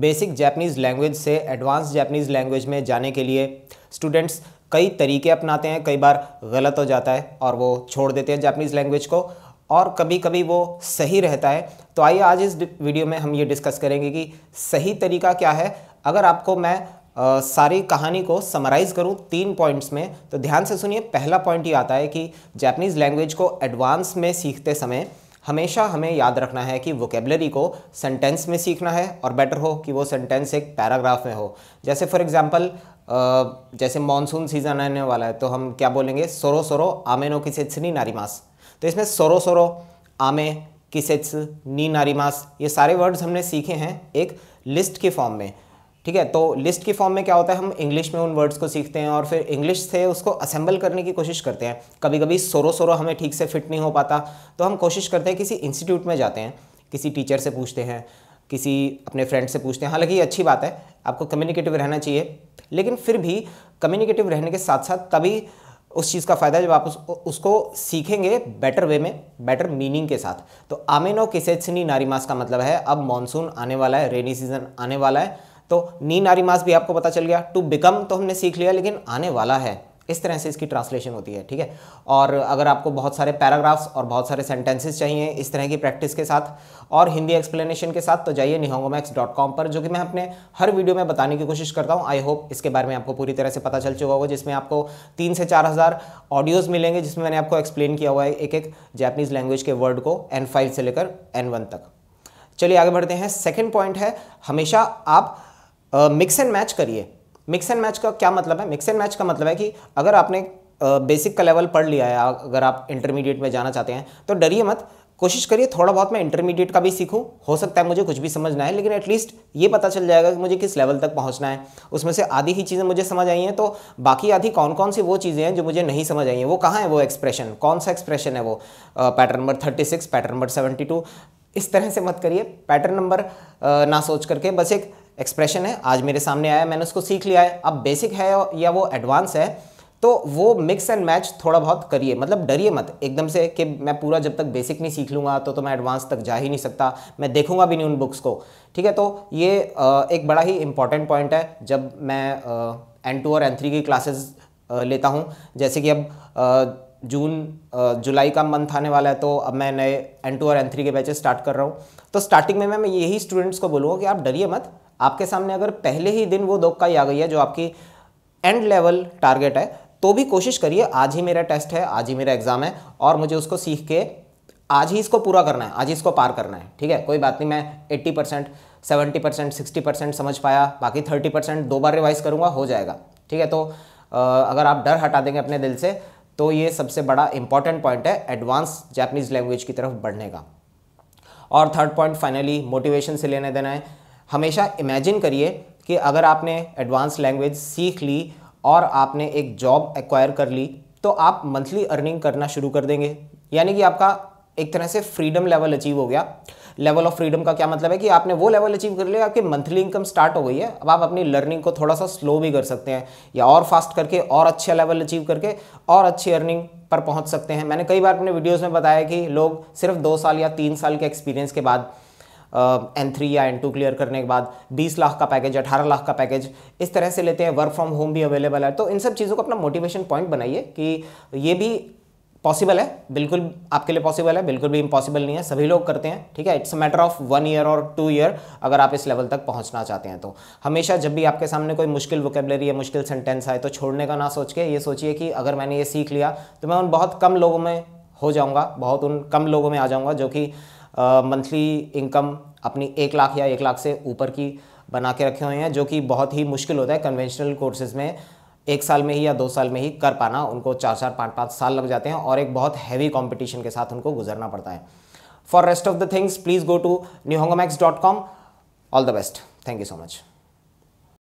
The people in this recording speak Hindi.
बेसिक जैपनीज़ लैंग्वेज से एडवांस जैपनीज़ लैंग्वेज में जाने के लिए स्टूडेंट्स कई तरीके अपनाते हैं कई बार गलत हो जाता है और वो छोड़ देते हैं जैपनीज़ लैंग्वेज को और कभी कभी वो सही रहता है तो आइए आज इस वीडियो में हम ये डिस्कस करेंगे कि सही तरीका क्या है अगर आपको मैं आ, सारी कहानी को समराइज़ करूँ तीन पॉइंट्स में तो ध्यान से सुनिए पहला पॉइंट ये आता है कि जैपनीज़ लैंग्वेज को एडवांस में सीखते समय हमेशा हमें याद रखना है कि वोकेबलरी को सेंटेंस में सीखना है और बेटर हो कि वो सेंटेंस एक पैराग्राफ में हो जैसे फॉर एग्जांपल जैसे मानसून सीज़न आने वाला है तो हम क्या बोलेंगे सोरो सोरो आमे नो किसे नी नारीमास तो इसमें सोरो सोरो आमे किसेत्स नी नारीमास ये सारे वर्ड्स हमने सीखे हैं एक लिस्ट के फॉर्म में ठीक है तो लिस्ट के फॉर्म में क्या होता है हम इंग्लिश में उन वर्ड्स को सीखते हैं और फिर इंग्लिश से उसको असेंबल करने की कोशिश करते हैं कभी कभी सोरो सोरो हमें ठीक से फिट नहीं हो पाता तो हम कोशिश करते हैं किसी इंस्टीट्यूट में जाते हैं किसी टीचर से पूछते हैं किसी अपने फ्रेंड से पूछते हैं हालांकि ये अच्छी बात है आपको कम्युनिकेटिव रहना चाहिए लेकिन फिर भी कम्युनिकेटिव रहने के साथ साथ तभी उस चीज़ का फ़ायदा जब आप उस, उसको सीखेंगे बेटर वे में बेटर मीनिंग के साथ तो आमेनो नारी नारीमास का मतलब है अब मानसून आने वाला है रेनी सीजन आने वाला है तो नी नारी मास भी आपको पता चल गया टू बिकम तो हमने सीख लिया लेकिन आने वाला है इस तरह से इसकी ट्रांसलेशन होती है ठीक है और अगर आपको बहुत सारे पैराग्राफ्स और बहुत सारे सेंटेंसेस चाहिए इस तरह की प्रैक्टिस के साथ और हिंदी एक्सप्लेनेशन के साथ तो जाइए निहोंगोमैक्स डॉट कॉम पर जो कि मैं अपने हर वीडियो में बताने की कोशिश करता हूँ आई होप इसके बारे में आपको पूरी तरह से पता चल चुका होगा जिसमें आपको तीन से चार हज़ार ऑडियोज़ मिलेंगे जिसमें मैंने आपको एक्सप्लेन किया हुआ है एक एक जैपनीज़ लैंग्वेज के वर्ड को एन फाइव से लेकर एन वन तक चलिए आगे बढ़ते हैं सेकेंड पॉइंट है हमेशा आप मिक्स एंड मैच करिए मिक्स एंड मैच का क्या मतलब है मिक्स एंड मैच का मतलब है कि अगर आपने बेसिक का लेवल पढ़ लिया है अगर आप इंटरमीडिएट में जाना चाहते हैं तो डरिए मत कोशिश करिए थोड़ा बहुत मैं इंटरमीडिएट का भी सीखूं हो सकता है मुझे कुछ भी समझना है लेकिन एटलीस्ट ये पता चल जाएगा कि मुझे किस लेवल तक पहुंचना है उसमें से आधी ही चीज़ें मुझे समझ आई हैं तो बाकी आधी कौन कौन सी वो चीज़ें हैं जो मुझे नहीं समझ आई हैं वो कहाँ है वो एक्सप्रेशन कौन सा एक्सप्रेशन है वो pattern number thirty six pattern number seventy two इस तरह से मत करिए पैटर्न नंबर ना सोच करके बस एक एक्सप्रेशन है आज मेरे सामने आया मैंने उसको सीख लिया है अब बेसिक है या वो एडवांस है तो वो मिक्स एंड मैच थोड़ा बहुत करिए मतलब डरिए मत एकदम से कि मैं पूरा जब तक बेसिक नहीं सीख लूँगा तो तो मैं एडवांस तक जा ही नहीं सकता मैं देखूँगा भी नहीं उन बुक्स को ठीक है तो ये एक बड़ा ही इंपॉर्टेंट पॉइंट है जब मैं एन टू और एन थ्री की क्लासेस लेता हूँ जैसे कि अब जून जुलाई का मंथ आने वाला है तो अब मैं नए एन टू और एन थ्री के बैचेस स्टार्ट कर रहा हूँ तो स्टार्टिंग में मैं यही स्टूडेंट्स को बोलूँगा कि आप डरिए मत आपके सामने अगर पहले ही दिन वो दो ही आ गई है जो आपकी एंड लेवल टारगेट है तो भी कोशिश करिए आज ही मेरा टेस्ट है आज ही मेरा एग्ज़ाम है और मुझे उसको सीख के आज ही इसको पूरा करना है आज ही इसको पार करना है ठीक है कोई बात नहीं मैं 80 percent seventy percent sixty percent समझ पाया बाकी थर्टी परसेंट दो बार रिवाइज करूंगा हो जाएगा ठीक है तो अगर आप डर हटा देंगे अपने दिल से तो ये सबसे बड़ा इंपॉर्टेंट पॉइंट है एडवांस जैपनीज लैंग्वेज की तरफ बढ़ने का और थर्ड पॉइंट फाइनली मोटिवेशन से लेने देना है हमेशा इमेजिन करिए कि अगर आपने एडवांस लैंग्वेज सीख ली और आपने एक जॉब एक्वायर कर ली तो आप मंथली अर्निंग करना शुरू कर देंगे यानी कि आपका एक तरह से फ्रीडम लेवल अचीव हो गया लेवल ऑफ फ्रीडम का क्या मतलब है कि आपने वो लेवल अचीव कर लिया आपकी मंथली इनकम स्टार्ट हो गई है अब आप अपनी लर्निंग को थोड़ा सा स्लो भी कर सकते हैं या और फास्ट करके और अच्छा लेवल अचीव करके और अच्छी अर्निंग पर पहुंच सकते हैं मैंने कई बार अपने वीडियोज़ में बताया कि लोग सिर्फ दो साल या तीन साल के एक्सपीरियंस के बाद एन थ्री या एन टू क्लियर करने के बाद बीस लाख का पैकेज अठारह लाख का पैकेज इस तरह से लेते हैं वर्क फ्रॉम होम भी अवेलेबल है तो इन सब चीज़ों को अपना मोटिवेशन पॉइंट बनाइए कि ये भी पॉसिबल है बिल्कुल आपके लिए पॉसिबल है बिल्कुल भी इम्पॉसिबल नहीं है सभी लोग करते हैं ठीक है it's a matter of one year और टू ईयर अगर आप इस लेवल तक पहुंचना चाहते हैं तो हमेशा जब भी आपके सामने कोई मुश्किल वोकेबलरी या मुश्किल सेंटेंस आए तो छोड़ने का ना सोच के ये सोचिए कि अगर मैंने ये सीख लिया तो मैं उन बहुत कम लोगों में हो जाऊँगा बहुत उन कम लोगों में आ जाऊँगा जो कि मंथली इनकम अपनी एक लाख या एक लाख से ऊपर की बना के रखे हुए हैं जो कि बहुत ही मुश्किल होता है कन्वेंशनल कोर्सेज़ में एक साल में ही या दो साल में ही कर पाना उनको चार चार पाँच पाँच साल लग जाते हैं और एक बहुत हैवी कॉम्पिटिशन के साथ उनको गुजरना पड़ता है for rest of the things please go to new all the best thank you so much